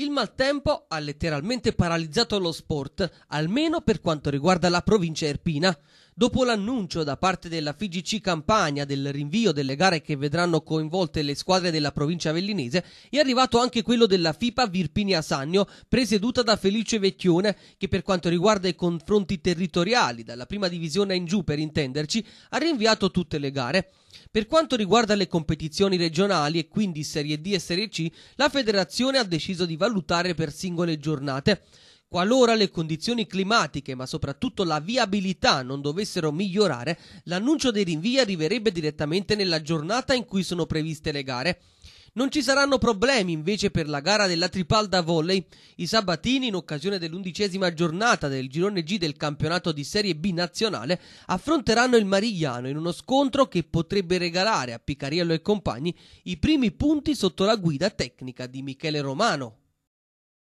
Il maltempo ha letteralmente paralizzato lo sport, almeno per quanto riguarda la provincia erpina, Dopo l'annuncio da parte della FIGC Campania del rinvio delle gare che vedranno coinvolte le squadre della provincia vellinese, è arrivato anche quello della FIPA Virpinia Sannio, presieduta da Felice Vecchione, che per quanto riguarda i confronti territoriali, dalla prima divisione in giù per intenderci, ha rinviato tutte le gare. Per quanto riguarda le competizioni regionali e quindi Serie D e Serie C, la federazione ha deciso di valutare per singole giornate. Qualora le condizioni climatiche, ma soprattutto la viabilità, non dovessero migliorare, l'annuncio dei rinvii arriverebbe direttamente nella giornata in cui sono previste le gare. Non ci saranno problemi invece per la gara della Tripalda Volley. I Sabatini, in occasione dell'undicesima giornata del girone G del campionato di Serie B nazionale, affronteranno il Marigliano in uno scontro che potrebbe regalare a Picariello e compagni i primi punti sotto la guida tecnica di Michele Romano.